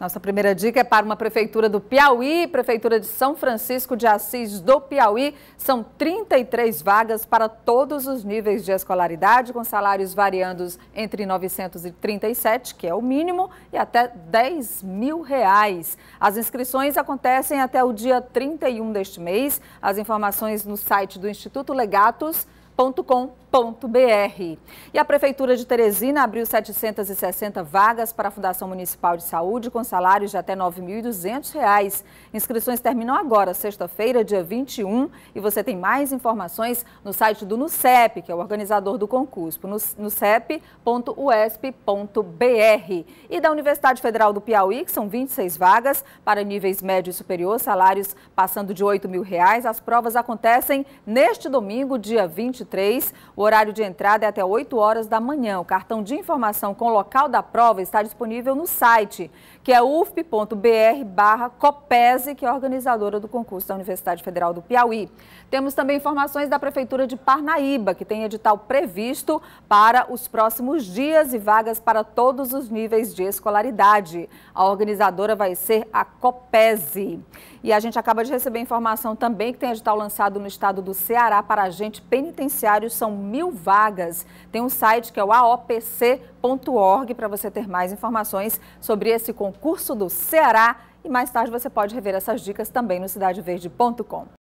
Nossa primeira dica é para uma prefeitura do Piauí, Prefeitura de São Francisco de Assis do Piauí. São 33 vagas para todos os níveis de escolaridade, com salários variando entre 937, que é o mínimo, e até 10 mil reais. As inscrições acontecem até o dia 31 deste mês. As informações no site do Instituto Legatos.com.br www.fundaçãomunicipaldesaúde.br. E a Prefeitura de Teresina abriu 760 vagas para a Fundação Municipal de Saúde com salários de até R$ 9.200. Inscrições terminam agora, sexta-feira, dia 21, e você tem mais informações no site do NUCEP, que é o organizador do concurso, nucep.usp.br. E da Universidade Federal do Piauí, que são 26 vagas para níveis médio e superior, salários passando de R$ 8.000. As provas acontecem neste domingo, dia 23. O horário de entrada é até 8 horas da manhã. O cartão de informação com o local da prova está disponível no site, que é ufp.br barra COPESE, que é organizadora do concurso da Universidade Federal do Piauí. Temos também informações da Prefeitura de Parnaíba, que tem edital previsto para os próximos dias e vagas para todos os níveis de escolaridade. A organizadora vai ser a COPESE. E a gente acaba de receber informação também que tem edital lançado no estado do Ceará para agente penitenciário São mil vagas. Tem um site que é o aopc.org para você ter mais informações sobre esse concurso do Ceará. E mais tarde você pode rever essas dicas também no cidadeverde.com.